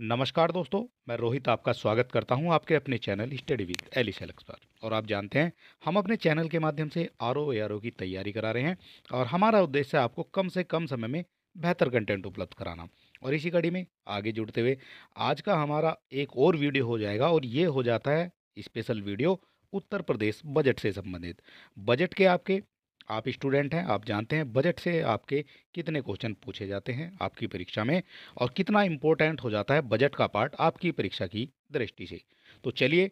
नमस्कार दोस्तों मैं रोहित आपका स्वागत करता हूं आपके अपने चैनल स्टडी विद एली सेलेक्स पर और आप जानते हैं हम अपने चैनल के माध्यम से आर ओ आर ओ की तैयारी करा रहे हैं और हमारा उद्देश्य है आपको कम से कम समय में बेहतर कंटेंट उपलब्ध कराना और इसी कड़ी में आगे जुड़ते हुए आज का हमारा एक और वीडियो हो जाएगा और ये हो जाता है special video Uttar Pradesh budget से संबंधित बजट के आपके आप स्टूडेंट हैं आप जानते हैं बजट से आपके कितने क्वेश्चन पूछे जाते हैं आपकी परीक्षा में और कितना इम्पोर्टेंट हो जाता है बजट का पार्ट आपकी परीक्षा की दृष्टि से तो चलिए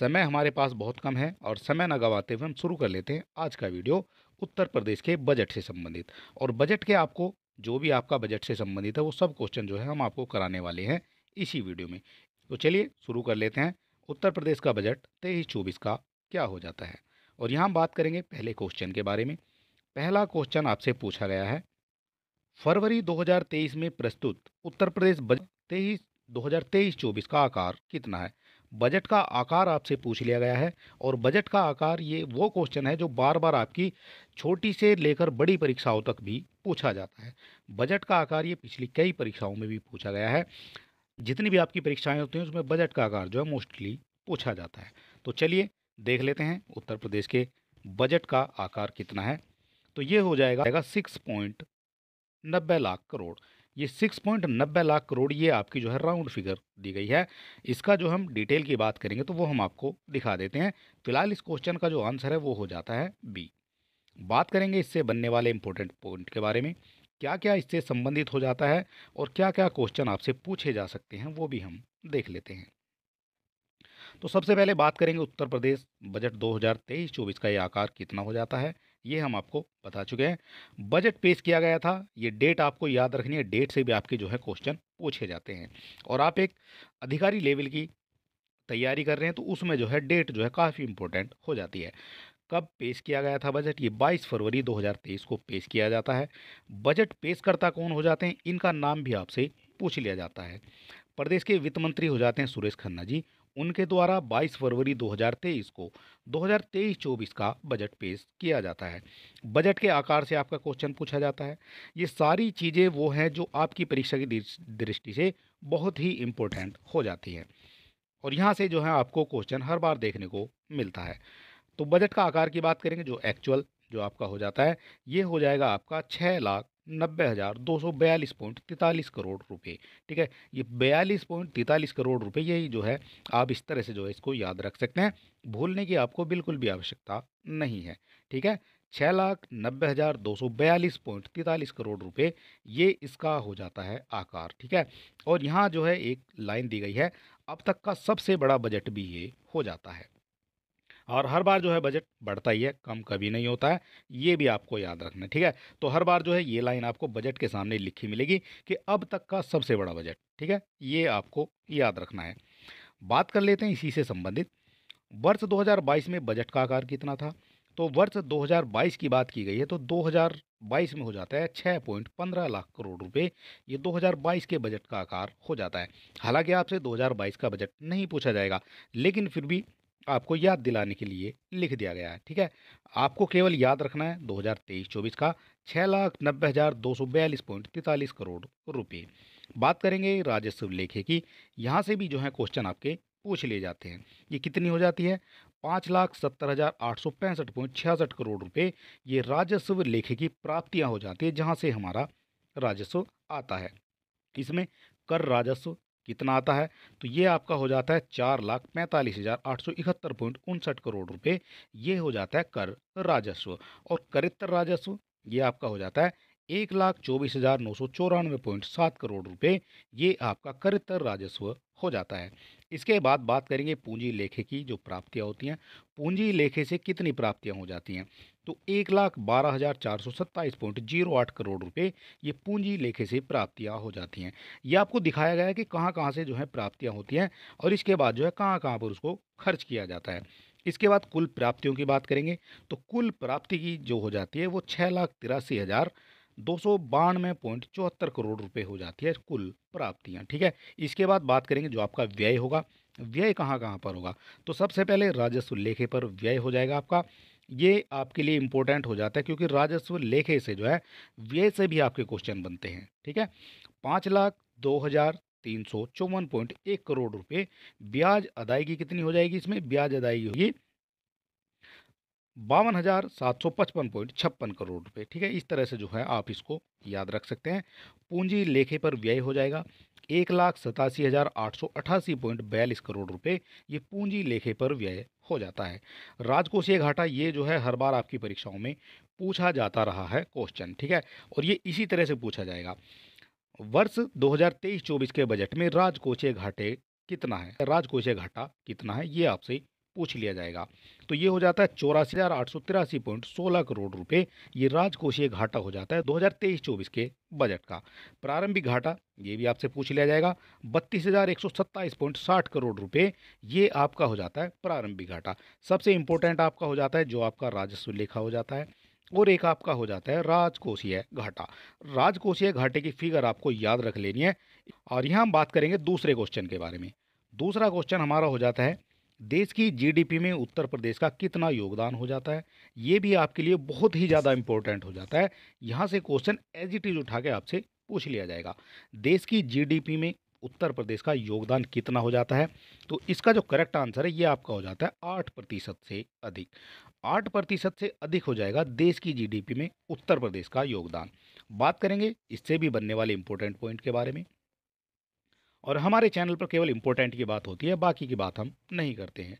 समय हमारे पास बहुत कम है और समय न गंवाते हुए हम शुरू कर लेते हैं आज का वीडियो उत्तर प्रदेश के बजट से संबंधित और बजट के आपको जो भी आपका बजट से संबंधित है वो सब क्वेश्चन जो है हम आपको कराने वाले हैं इसी वीडियो में तो चलिए शुरू कर लेते हैं उत्तर प्रदेश का बजट तेईस चौबीस का क्या हो जाता है और यहाँ बात करेंगे पहले क्वेश्चन के बारे में पहला क्वेश्चन आपसे पूछा गया है फरवरी 2023 में प्रस्तुत उत्तर प्रदेश बजट तेईस दो हज़ार का आकार कितना है बजट का आकार आपसे पूछ लिया गया है और बजट का आकार ये वो क्वेश्चन है जो बार बार आपकी छोटी से लेकर बड़ी परीक्षाओं तक भी पूछा जाता है बजट का आकार ये पिछली कई परीक्षाओं में भी पूछा गया है जितनी भी आपकी परीक्षाएं होती हैं उसमें बजट का आकार जो है मोस्टली पूछा जाता है तो चलिए देख लेते हैं उत्तर प्रदेश के बजट का आकार कितना है तो ये हो जाएगा सिक्स पॉइंट नब्बे लाख करोड़ ये सिक्स पॉइंट नब्बे लाख करोड़ ये आपकी जो है राउंड फिगर दी गई है इसका जो हम डिटेल की बात करेंगे तो वो हम आपको दिखा देते हैं फिलहाल इस क्वेश्चन का जो आंसर है वो हो जाता है बी बात करेंगे इससे बनने वाले इंपॉर्टेंट पॉइंट के बारे में क्या क्या इससे संबंधित हो जाता है और क्या क्या क्वेश्चन आपसे पूछे जा सकते हैं वो भी हम देख लेते हैं तो सबसे पहले बात करेंगे उत्तर प्रदेश बजट 2023-24 का ये आकार कितना हो जाता है ये हम आपको बता चुके हैं बजट पेश किया गया था ये डेट आपको याद रखनी है डेट से भी आपके जो है क्वेश्चन पूछे जाते हैं और आप एक अधिकारी लेवल की तैयारी कर रहे हैं तो उसमें जो है डेट जो है काफ़ी इंपॉर्टेंट हो जाती है कब पेश किया गया था बजट ये 22 फरवरी 2023 को पेश किया जाता है बजट पेशकर्ता कौन हो जाते हैं इनका नाम भी आपसे पूछ लिया जाता है प्रदेश के वित्त मंत्री हो जाते हैं सुरेश खन्ना जी उनके द्वारा 22 फरवरी 2023 को 2023-24 का बजट पेश किया जाता है बजट के आकार से आपका क्वेश्चन पूछा जाता है ये सारी चीज़ें वो हैं जो आपकी परीक्षा की दृष्टि से बहुत ही इम्पोर्टेंट हो जाती हैं और यहाँ से जो है आपको क्वेश्चन हर बार देखने को मिलता है तो बजट का आकार की बात करेंगे जो एक्चुअल जो आपका हो जाता है ये हो जाएगा आपका छः लाख नब्बे हज़ार दो सौ बयालीस पॉइंट तैंतालीस करोड़ रुपए ठीक है ये बयालीस पॉइंट तैंतालीस करोड़ रुपए यही जो है आप इस तरह से जो है इसको याद रख सकते हैं भूलने की आपको बिल्कुल भी आवश्यकता नहीं है ठीक है छः लाख नब्बे हज़ार दो सौ बयालीस पॉइंट तैंतालीस करोड़ रुपए ये इसका हो जाता है आकार ठीक है और यहाँ जो है एक लाइन दी गई है अब तक का सबसे बड़ा बजट भी ये हो जाता है और हर बार जो है बजट बढ़ता ही है कम कभी नहीं होता है ये भी आपको याद रखना है ठीक है तो हर बार जो है ये लाइन आपको बजट के सामने लिखी मिलेगी कि अब तक का सबसे बड़ा बजट ठीक है ये आपको याद रखना है बात कर लेते हैं इसी से संबंधित वर्ष दो में बजट का आकार कितना था तो वर्ष 2022 की बात की गई है तो 2022 में हो जाता है छः पॉइंट पंद्रह लाख करोड़ रुपए ये 2022 के बजट का आकार हो जाता है हालांकि आपसे 2022 का बजट नहीं पूछा जाएगा लेकिन फिर भी आपको याद दिलाने के लिए लिख दिया गया है ठीक है आपको केवल याद रखना है 2023-24 का छः लाख नब्बे हज़ार दो सौ बयालीस पॉइंट तैंतालीस करोड़ रुपये बात करेंगे राजस्व लेखे की यहाँ से भी जो है क्वेश्चन आपके पूछ लिए जाते हैं ये कितनी हो जाती है पाँच लाख सत्तर हज़ार आठ सौ पैंसठ पॉइंट छियासठ करोड़ रुपये ये राजस्व लेखे की प्राप्तियाँ हो जाती है जहाँ से हमारा राजस्व आता है इसमें कर राजस्व कितना आता है तो ये आपका हो जाता है चार लाख पैंतालीस हज़ार आठ सौ इकहत्तर पॉइंट उनसठ करोड़ रुपए ये हो जाता है कर राजस्व और करितर राजस्व ये आपका हो जाता है एक लाख चौबीस हज़ार नौ सौ चौरानवे पॉइंट सात करोड़ रुपए ये आपका करित्तर राजस्व हो जाता है इसके बाद बात करेंगे पूंजी लेखे की जो प्राप्तियाँ होती हैं पूंजी लेखे से कितनी प्राप्तियाँ हो जाती हैं तो एक लाख बारह हज़ार चार सौ सत्ताईस पॉइंट जीरो आठ करोड़ रुपए ये पूंजी लेखे से प्राप्तियां हो जाती हैं ये आपको दिखाया गया है कि कहाँ कहाँ से जो है प्राप्तियां होती हैं और इसके बाद जो है कहाँ कहाँ पर उसको खर्च किया जाता है इसके बाद कुल प्राप्तियों की बात करेंगे तो कुल प्राप्ति की जो हो जाती है वो छः लाख तिरासी हज़ार दो सौ बानवे पॉइंट चौहत्तर करोड़ रुपए हो जाती है कुल प्राप्तियां ठीक है इसके बाद बात करेंगे जो आपका व्यय होगा व्यय कहाँ कहाँ पर होगा तो सबसे पहले राजस्व लेखे पर व्यय हो जाएगा आपका ये आपके लिए इम्पोर्टेंट हो जाता है क्योंकि राजस्व लेखे से जो है व्यय से भी आपके क्वेश्चन बनते हैं ठीक है पाँच लाख दो हज़ार तीन सौ चौवन पॉइंट एक करोड़ रुपए ब्याज अदायगी कितनी हो जाएगी इसमें ब्याज अदायगी होगी बावन हज़ार सात सौ पचपन पॉइंट छप्पन करोड़ रुपए ठीक है इस तरह से जो है आप इसको याद रख सकते हैं पूंजी लेखे पर व्यय हो जाएगा एक लाख सतासी हज़ार आठ सौ अठासी पॉइंट बयालीस करोड़ रुपए ये पूंजी लेखे पर व्यय हो जाता है राजकोषीय घाटा ये जो है हर बार आपकी परीक्षाओं में पूछा जाता रहा है क्वेश्चन ठीक है और ये इसी तरह से पूछा जाएगा वर्ष 2023-24 के बजट में राजकोषीय घाटे कितना है राजकोषीय घाटा कितना है ये आपसे पूछ लिया जाएगा तो ये हो जाता है चौरासी हज़ार आठ सौ तिरासी पॉइंट सोलह करोड़ रुपए ये राजकोषीय घाटा हो जाता है दो हज़ार तेईस चौबीस के बजट का प्रारंभिक घाटा ये भी आपसे पूछ लिया जाएगा बत्तीस हज़ार एक सौ सत्ताईस पॉइंट साठ करोड़ रुपए ये आपका हो जाता है प्रारंभिक घाटा सबसे इंपॉर्टेंट आपका हो जाता है जो आपका राजस्व लेखा हो जाता है और एक आपका हो जाता है राजकोषीय घाटा राजकोषीय घाटे की फिगर आपको याद रख लेनी है और यहाँ हम बात करेंगे दूसरे क्वेश्चन के बारे में दूसरा क्वेश्चन हमारा हो जाता है देश की जीडीपी में उत्तर प्रदेश का कितना योगदान हो जाता है ये भी आपके लिए बहुत ही ज़्यादा इंपॉर्टेंट हो जाता है यहाँ से क्वेश्चन एज इट इज़ उठा के आपसे पूछ लिया जाएगा देश की जीडीपी में उत्तर प्रदेश का योगदान कितना हो जाता है तो इसका जो करेक्ट आंसर है ये आपका हो जाता है आठ प्रतिशत से अधिक आठ प्रतिशत से अधिक हो जाएगा देश की जीडीपी में उत्तर प्रदेश का योगदान बात करेंगे इससे भी बनने वाले इंपॉर्टेंट पॉइंट के बारे में और हमारे चैनल पर केवल इम्पोर्टेंट की बात होती है बाकी की बात हम नहीं करते हैं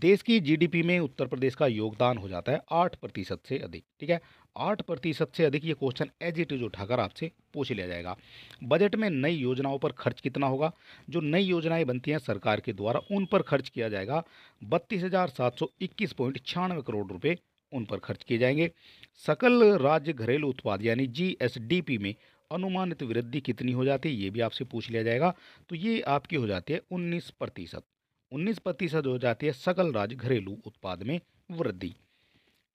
देश की जीडीपी में उत्तर प्रदेश का योगदान हो जाता है आठ प्रतिशत से अधिक ठीक है आठ प्रतिशत से अधिक ये क्वेश्चन एज इट इज उठाकर आपसे पूछ लिया जाएगा बजट में नई योजनाओं पर खर्च कितना होगा जो नई योजनाएं बनती हैं सरकार के द्वारा उन पर खर्च किया जाएगा बत्तीस हज़ार सात सौ इक्कीस पॉइंट छियानवे करोड़ रुपये उन पर खर्च किए जाएंगे सकल राज्य घरेलू उत्पाद यानी जी में अनुमानित वृद्धि कितनी हो जाती है ये भी आपसे पूछ लिया जाएगा तो ये आपकी हो जाती है उन्नीस प्रतिशत उन्नीस प्रतिशत हो जाती है सकल राज्य घरेलू उत्पाद में वृद्धि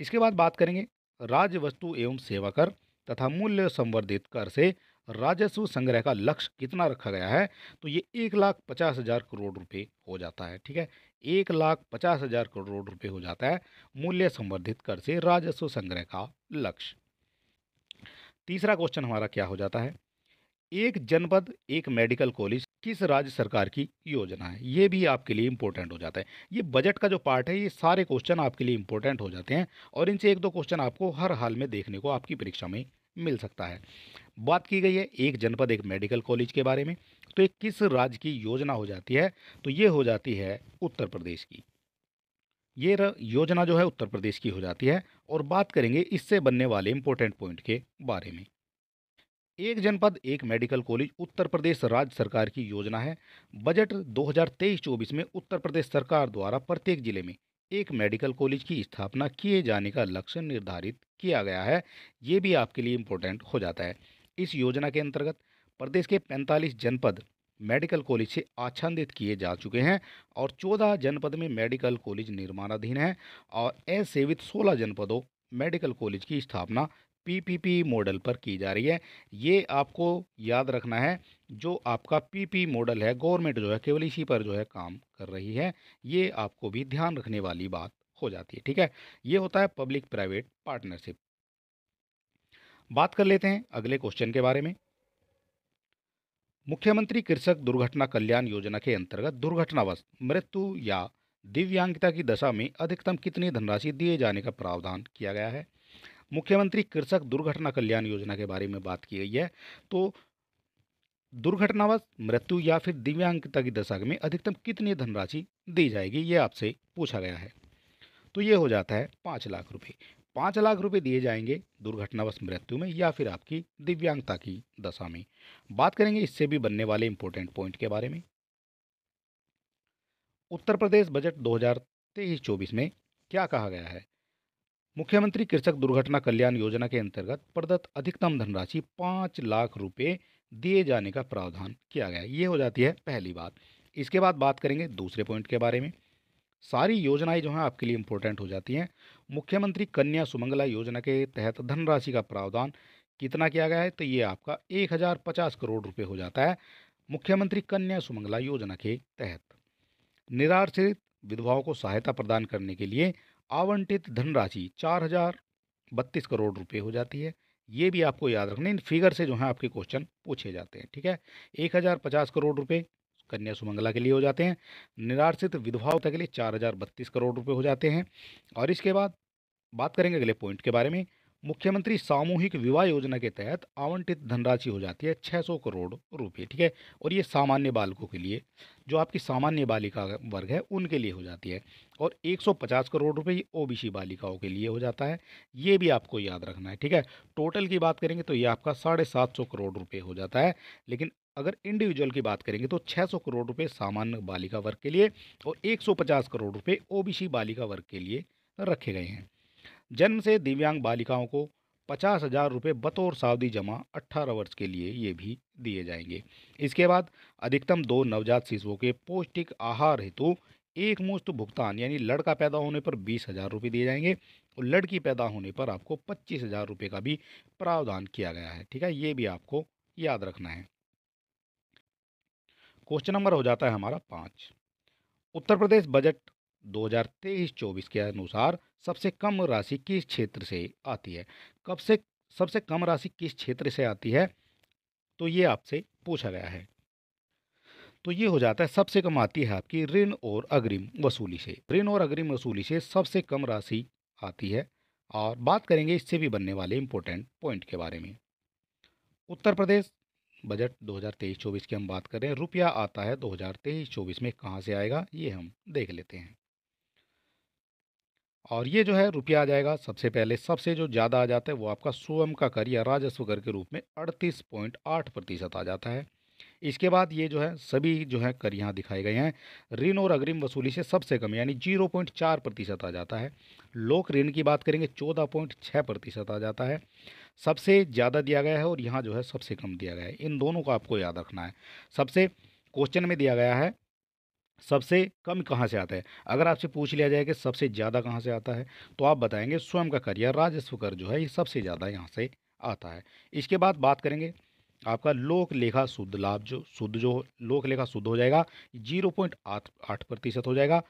इसके बाद बात करेंगे राज्य वस्तु एवं सेवा कर तथा मूल्य संवर्धित कर से राजस्व संग्रह का लक्ष्य कितना रखा गया है तो ये एक लाख पचास हज़ार करोड़ रुपए हो जाता है ठीक है एक लाख पचास हज़ार करोड़ रुपए हो जाता है मूल्य संवर्धित कर से राजस्व संग्रह का लक्ष्य तीसरा क्वेश्चन हमारा क्या हो जाता है एक जनपद एक मेडिकल कॉलेज किस राज्य सरकार की योजना है ये भी आपके लिए इम्पोर्टेंट हो जाता है ये बजट का जो पार्ट है ये सारे क्वेश्चन आपके लिए इम्पोर्टेंट हो जाते हैं और इनसे एक दो क्वेश्चन आपको हर हाल में देखने को आपकी परीक्षा में मिल सकता है बात की गई है एक जनपद एक मेडिकल कॉलेज के बारे में तो ये किस राज्य की योजना हो जाती है तो ये हो जाती है उत्तर प्रदेश की ये योजना जो है उत्तर प्रदेश की हो जाती है और बात करेंगे इससे बनने वाले इम्पोर्टेंट पॉइंट के बारे में एक जनपद एक मेडिकल कॉलेज उत्तर प्रदेश राज्य सरकार की योजना है बजट 2023-24 में उत्तर प्रदेश सरकार द्वारा प्रत्येक जिले में एक मेडिकल कॉलेज की स्थापना किए जाने का लक्ष्य निर्धारित किया गया है ये भी आपके लिए इम्पोर्टेंट हो जाता है इस योजना के अंतर्गत प्रदेश के 45 जनपद मेडिकल कॉलेज से आच्छादित किए जा चुके हैं और चौदह जनपद में मेडिकल कॉलेज निर्माणाधीन है और असेवित सोलह जनपदों मेडिकल कॉलेज की स्थापना पीपीपी मॉडल पर की जा रही है ये आपको याद रखना है जो आपका पीपी मॉडल है गवर्नमेंट जो है केवल इसी पर जो है काम कर रही है ये आपको भी ध्यान रखने वाली बात हो जाती है ठीक है ये होता है पब्लिक प्राइवेट पार्टनरशिप बात कर लेते हैं अगले क्वेश्चन के बारे में मुख्यमंत्री कृषक दुर्घटना कल्याण योजना के अंतर्गत दुर्घटनावश मृत्यु या दिव्यांगता की दशा में अधिकतम कितनी धनराशि दिए जाने का प्रावधान किया गया है मुख्यमंत्री कृषक दुर्घटना कल्याण योजना के बारे में बात की गई है तो दुर्घटनावश मृत्यु या फिर दिव्यांगता की दशा में अधिकतम कितनी धनराशि दी जाएगी ये आपसे पूछा गया है तो ये हो जाता है पाँच लाख रुपये पाँच लाख रुपए दिए जाएंगे दुर्घटनावश मृत्यु में या फिर आपकी दिव्यांगता की दशा में बात करेंगे इससे भी बनने वाले इंपॉर्टेंट पॉइंट के बारे में उत्तर प्रदेश बजट दो हजार में क्या कहा गया है मुख्यमंत्री कृषक दुर्घटना कल्याण योजना के अंतर्गत प्रदत्त अधिकतम धनराशि पाँच लाख रुपये दिए जाने का प्रावधान किया गया ये हो जाती है पहली बात इसके बाद बात करेंगे दूसरे पॉइंट के बारे में सारी योजनाएं जो हैं आपके लिए इम्पोर्टेंट हो जाती हैं मुख्यमंत्री कन्या सुमंगला योजना के तहत धनराशि का प्रावधान कितना किया गया है तो ये आपका एक हज़ार पचास करोड़ रुपए हो जाता है मुख्यमंत्री कन्या सुमंगला योजना के तहत निराश्रित विधवाओं को सहायता प्रदान करने के लिए आवंटित धनराशि चार हज़ार बत्तीस करोड़ रुपये हो जाती है ये भी आपको याद रखना इन फिगर से जो है आपके क्वेश्चन पूछे जाते हैं ठीक है एक हज़ार पचास करोड़ रुपये कन्या सुमंगला के लिए हो जाते हैं निराश्रित विधवाओं के लिए चार हज़ार बत्तीस करोड़ रुपये हो जाते हैं और इसके बाद बात करेंगे अगले पॉइंट के बारे में मुख्यमंत्री सामूहिक विवाह योजना के तहत आवंटित धनराशि हो जाती है छः सौ करोड़ रुपए ठीक है और ये सामान्य बालकों के लिए जो आपकी सामान्य बालिका वर्ग है उनके लिए हो जाती है और एक सौ पचास करोड़ रुपए सी बालिकाओं के लिए हो जाता है ये भी आपको याद रखना है ठीक है टोटल की बात करेंगे तो ये आपका साढ़े सात सौ करोड़ रुपये हो जाता है लेकिन अगर इंडिविजुअल की बात करेंगे तो 600 करोड़ रुपए सामान्य बालिका वर्ग के लिए और 150 करोड़ रुपए ओबीसी बालिका वर्ग के लिए रखे गए हैं जन्म से दिव्यांग बालिकाओं को पचास हज़ार रुपये बतौर सावधि जमा अट्ठारह वर्ष के लिए ये भी दिए जाएंगे इसके बाद अधिकतम दो नवजात शिशुओं के पौष्टिक आहार हेतु एक मुश्त भुगतान यानी लड़का पैदा होने पर बीस हज़ार रुपये दिए जाएंगे और लड़की पैदा होने पर आपको पच्चीस हज़ार रुपये का भी प्रावधान किया गया है ठीक है ये भी आपको याद रखना है क्वेश्चन नंबर हो जाता है हमारा पाँच उत्तर प्रदेश बजट 2023-24 के अनुसार सबसे कम राशि किस क्षेत्र से आती है कब से सबसे कम राशि किस क्षेत्र से आती है तो ये आपसे पूछा गया है तो ये हो जाता है सबसे कम आती है आपकी ऋण और अग्रिम वसूली से ऋण और अग्रिम वसूली से सबसे कम राशि आती है और बात करेंगे इससे भी बनने वाले इम्पोर्टेंट पॉइंट के बारे में उत्तर प्रदेश बजट 2023-24 की हम बात करें रुपया आता है 2023-24 में कहाँ से आएगा ये हम देख लेते हैं और ये जो है रुपया आ जाएगा सबसे पहले सबसे जो ज़्यादा आ जाता है वो आपका स्वयं का कर या राजस्व कर के रूप में आठ प्रतिशत आ जाता है इसके बाद ये जो है सभी जो है कर यहाँ दिखाए गए हैं ऋण और अग्रिम वसूली से सबसे कम यानी जीरो पॉइंट चार प्रतिशत आ जाता है लोक ऋण की बात करेंगे चौदह पॉइंट छः प्रतिशत आ जाता है सबसे ज़्यादा दिया गया है और यहाँ जो है सबसे कम दिया गया है इन दोनों को आपको याद रखना है सबसे क्वेश्चन में दिया गया है सबसे कम कहाँ से आता है अगर आपसे पूछ लिया जाए कि सबसे ज़्यादा कहाँ से आता है तो आप बताएंगे स्वयं का कर या राजस्व कर जो है ये सबसे ज़्यादा यहाँ से आता है इसके बाद बात करेंगे आपका लोक लेखा शुद्ध लाभ जो शुद्ध जो लोक लेखा शुद्ध हो जाएगा जीरो पॉइंट आठ आठ प्रतिशत हो जाएगा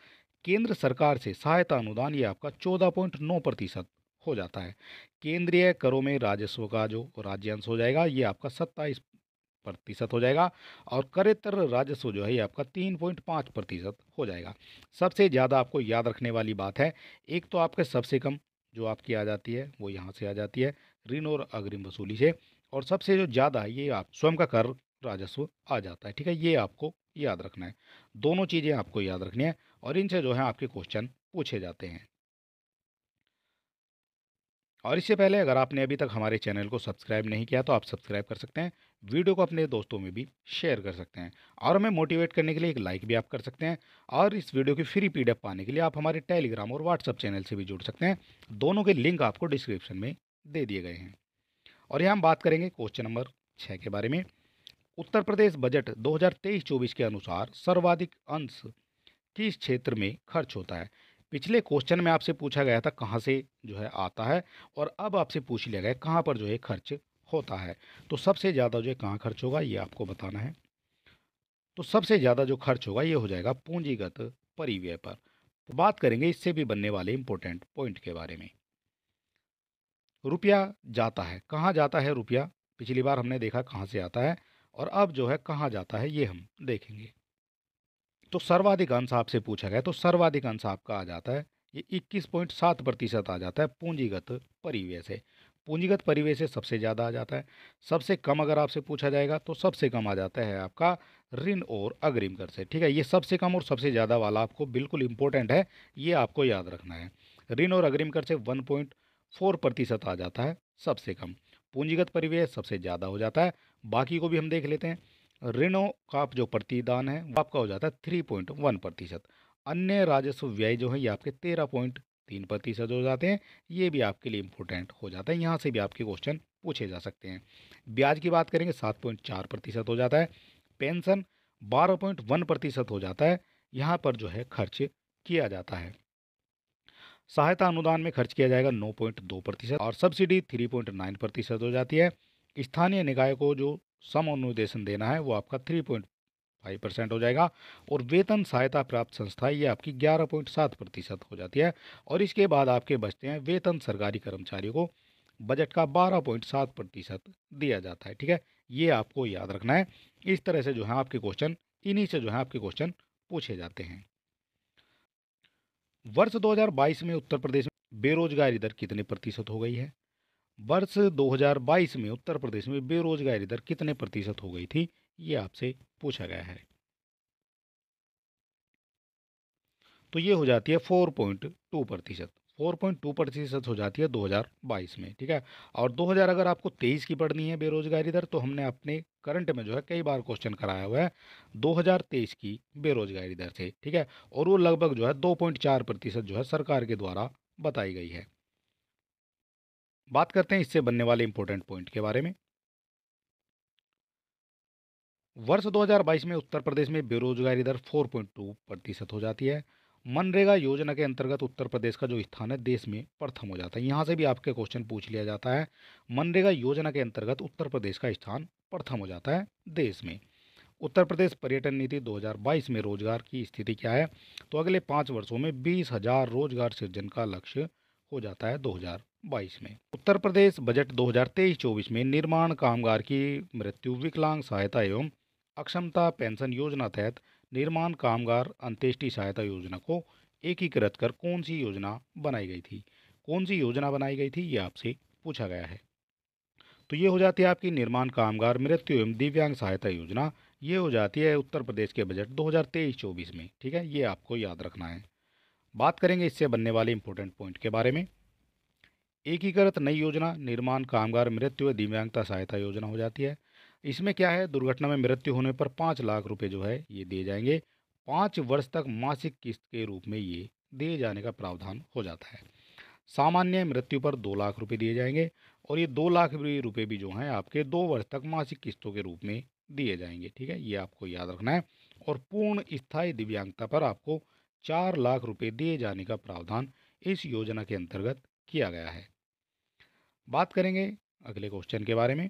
केंद्र सरकार से सहायता अनुदान ये आपका चौदह पॉइंट नौ प्रतिशत हो जाता है केंद्रीय करों में राजस्व का जो राज्यांश हो जाएगा ये आपका सत्ताईस प्रतिशत हो जाएगा और करेतर राजस्व जो है ये आपका तीन पॉइंट पाँच प्रतिशत हो जाएगा सबसे ज़्यादा आपको याद रखने वाली बात है एक तो आपके सबसे कम जो आपकी आ जाती है वो यहाँ से आ जाती है ऋण और अग्रिम वसूली से और सबसे जो ज़्यादा ये आप स्वयं का कर राजस्व आ जाता है ठीक है ये आपको याद रखना है दोनों चीज़ें आपको याद रखनी है और इनसे जो है आपके क्वेश्चन पूछे जाते हैं और इससे पहले अगर आपने अभी तक हमारे चैनल को सब्सक्राइब नहीं किया तो आप सब्सक्राइब कर सकते हैं वीडियो को अपने दोस्तों में भी शेयर कर सकते हैं और हमें मोटिवेट करने के लिए एक लाइक भी आप कर सकते हैं और इस वीडियो की फ्री पीडीएफ पाने के लिए आप हमारे टेलीग्राम और व्हाट्सअप चैनल से भी जुड़ सकते हैं दोनों के लिंक आपको डिस्क्रिप्शन में दे दिए गए हैं और यहाँ हम बात करेंगे क्वेश्चन नंबर छः के बारे में उत्तर प्रदेश बजट 2023-24 के अनुसार सर्वाधिक अंश किस क्षेत्र में खर्च होता है पिछले क्वेश्चन में आपसे पूछा गया था कहाँ से जो है आता है और अब आपसे पूछ लिया गया कहाँ पर जो है खर्च होता है तो सबसे ज़्यादा जो है कहाँ खर्च होगा ये आपको बताना है तो सबसे ज़्यादा जो खर्च होगा ये हो जाएगा पूंजीगत परिव्यय पर तो बात करेंगे इससे भी बनने वाले इम्पोर्टेंट पॉइंट के बारे में रुपया जाता है कहाँ जाता है रुपया पिछली बार हमने देखा कहाँ से आता है और अब जो है कहाँ जाता है ये हम देखेंगे तो सर्वाधिक अंश आपसे पूछा गया तो सर्वाधिक अंश आपका आ जाता है ये इक्कीस पॉइंट सात प्रतिशत आ जाता है पूंजीगत परिव्यय से पूंजीगत परिव्यय से सबसे ज़्यादा आ जाता है सबसे कम अगर आपसे पूछा जाएगा तो सबसे कम आ जाता है आपका ऋण और अग्रिम कर से ठीक है ये सबसे कम और सबसे ज़्यादा वाला आपको बिल्कुल इंपॉर्टेंट है ये आपको याद रखना है ऋण और अग्रिम कर से वन पॉइंट फोर प्रतिशत आ जाता है सबसे कम पूंजीगत परिव्यय सबसे ज़्यादा हो जाता है बाकी को भी हम देख लेते हैं ऋणों का जो प्रतिदान है वो आपका हो जाता है थ्री पॉइंट वन प्रतिशत अन्य राजस्व व्यय जो है ये आपके तेरह पॉइंट तीन प्रतिशत हो जाते हैं ये भी आपके लिए इम्पोर्टेंट हो जाता है यहाँ से भी आपके क्वेश्चन पूछे जा सकते हैं ब्याज की बात करेंगे सात पॉइंट चार प्रतिशत हो जाता है पेंशन बारह पॉइंट वन प्रतिशत हो जाता है यहाँ पर जो है खर्च किया जाता है सहायता अनुदान में खर्च किया जाएगा 9.2 प्रतिशत और सब्सिडी 3.9 प्रतिशत हो जाती है स्थानीय निकाय को जो सम अनुदेशन देना है वो आपका 3.5 परसेंट हो जाएगा और वेतन सहायता प्राप्त संस्था ये आपकी 11.7 प्रतिशत हो जाती है और इसके बाद आपके बचते हैं वेतन सरकारी कर्मचारियों को बजट का सात प्रतिशत दिया जाता है ठीक है ये आपको याद रखना है इस तरह से जो है आपके क्वेश्चन इन्हीं से जो है आपके क्वेश्चन पूछे जाते हैं वर्ष 2022 में उत्तर प्रदेश में बेरोजगारी दर कितने प्रतिशत हो गई है वर्ष 2022 में उत्तर प्रदेश में बेरोजगारी दर कितने प्रतिशत हो गई थी ये आपसे पूछा गया है तो ये हो जाती है 4.2 प्रतिशत 4.2 प्रतिशत हो जाती है 2022 में ठीक है और 2000 अगर आपको 23 की पढ़नी है बेरोजगारी दर तो हमने अपने करंट में जो है कई बार क्वेश्चन कराया हुआ है 2023 की बेरोजगारी दर से ठीक है और वो लगभग जो है 2.4 प्रतिशत जो है सरकार के द्वारा बताई गई है बात करते हैं इससे बनने वाले इंपॉर्टेंट पॉइंट के बारे में वर्ष बाईस में उत्तर प्रदेश में बेरोजगारी दर टू प्रतिशत हो जाती है मनरेगा योजना के अंतर्गत उत्तर प्रदेश का जो स्थान है देश में प्रथम हो जाता है यहाँ से भी आपके क्वेश्चन पूछ लिया जाता है मनरेगा योजना के अंतर्गत उत्तर प्रदेश का स्थान प्रथम हो जाता है देश में उत्तर प्रदेश पर्यटन नीति 2022 में रोजगार की स्थिति क्या है तो अगले पाँच वर्षों में बीस हजार रोजगार सृजन का लक्ष्य हो जाता है 2022 में उत्तर प्रदेश बजट 2023-24 में निर्माण कामगार की मृत्यु विकलांग सहायता एवं अक्षमता पेंशन योजना तहत निर्माण कामगार अंत्येष्टि सहायता योजना को एकीकृत कर कौन सी योजना बनाई गई थी कौन सी योजना बनाई गई थी ये आपसे पूछा गया है तो ये हो जाती है आपकी निर्माण कामगार मृत्यु एवं दिव्यांग सहायता योजना ये हो जाती है उत्तर प्रदेश के बजट 2023-24 में ठीक है ये आपको याद रखना है बात करेंगे इससे बनने वाले इंपॉर्टेंट पॉइंट के बारे में एकीकृत नई योजना निर्माण कामगार मृत्यु दिव्यांगता सहायता योजना हो जाती है इसमें क्या है दुर्घटना में मृत्यु होने पर पाँच लाख रुपये जो है ये दिए जाएंगे पाँच वर्ष तक मासिक किस्त के रूप में ये दिए जाने का प्रावधान हो जाता है सामान्य मृत्यु पर दो लाख रुपये दिए जाएंगे और ये दो लाख रुपये भी जो हैं आपके दो वर्ष तक मासिक किस्तों के रूप में दिए जाएंगे ठीक है ये आपको याद रखना है और पूर्ण स्थायी दिव्यांगता पर आपको चार लाख रुपये दिए जाने का प्रावधान इस योजना के अंतर्गत किया गया है बात करेंगे अगले क्वेश्चन के बारे में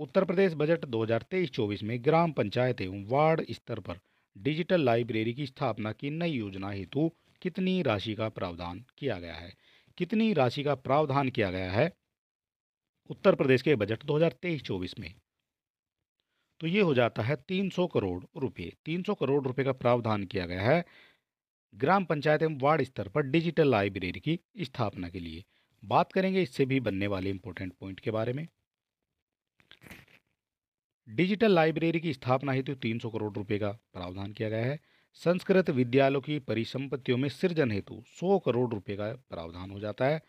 उत्तर प्रदेश बजट 2023-24 में ग्राम पंचायत एवं वार्ड स्तर पर डिजिटल लाइब्रेरी की स्थापना की नई योजना हेतु कितनी राशि का प्रावधान किया गया है कितनी राशि का प्रावधान किया गया है उत्तर प्रदेश के बजट 2023-24 में तो ये हो जाता है 300 करोड़ रुपए 300 करोड़ रुपए का प्रावधान किया गया है ग्राम पंचायत एवं वार्ड स्तर पर डिजिटल लाइब्रेरी की स्थापना के लिए बात करेंगे इससे भी बनने वाले इंपॉर्टेंट पॉइंट के बारे में डिजिटल लाइब्रेरी की स्थापना हेतु तीन सौ करोड़ रुपए का प्रावधान किया गया है संस्कृत विद्यालयों की परिसंपत्तियों में सृजन हेतु सौ करोड़ रुपए का प्रावधान हो जाता है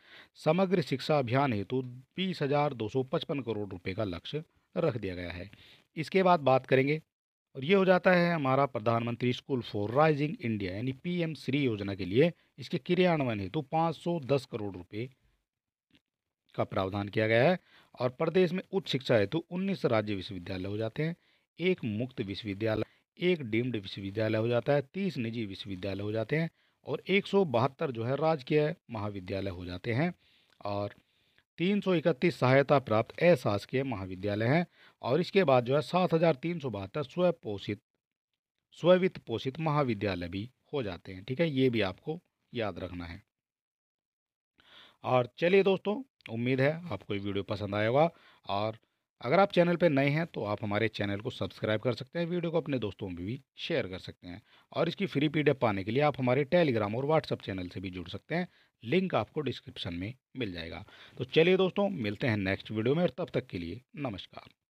समग्र शिक्षा अभियान हेतु बीस हजार दो सौ पचपन करोड़ रुपए का लक्ष्य रख दिया गया है इसके बाद बात करेंगे और ये हो जाता है हमारा Pradhan Mantri school for rising India यानी एम श्री योजना के लिए इसके क्रियान्वयन हेतु दस करोड़ रुपये का प्रावधान किया गया है और प्रदेश में उच्च शिक्षा हेतु उन्नीस राज्य विश्वविद्यालय हो जाते हैं एक मुक्त विश्वविद्यालय एक डीम्ड विश्वविद्यालय हो जाता है तीस निजी विश्वविद्यालय हो जाते हैं और एक जो है राजकीय महाविद्यालय हो जाते हैं और तीन सौ इकतीस सहायता प्राप्त अशासकीय महाविद्यालय हैं और इसके बाद जो है सात हज़ार तीन सौ बहत्तर स्वपोषित स्ववित्त पोषित महाविद्यालय भी हो जाते हैं ठीक है ये भी आपको याद रखना है और चलिए दोस्तों उम्मीद है आपको ये वीडियो पसंद आया होगा और अगर आप चैनल पर नए हैं तो आप हमारे चैनल को सब्सक्राइब कर सकते हैं वीडियो को अपने दोस्तों में भी शेयर कर सकते हैं और इसकी फ्री पी पाने के लिए आप हमारे टेलीग्राम और व्हाट्सअप चैनल से भी जुड़ सकते हैं लिंक आपको डिस्क्रिप्शन में मिल जाएगा तो चलिए दोस्तों मिलते हैं नेक्स्ट वीडियो में और तब तक के लिए नमस्कार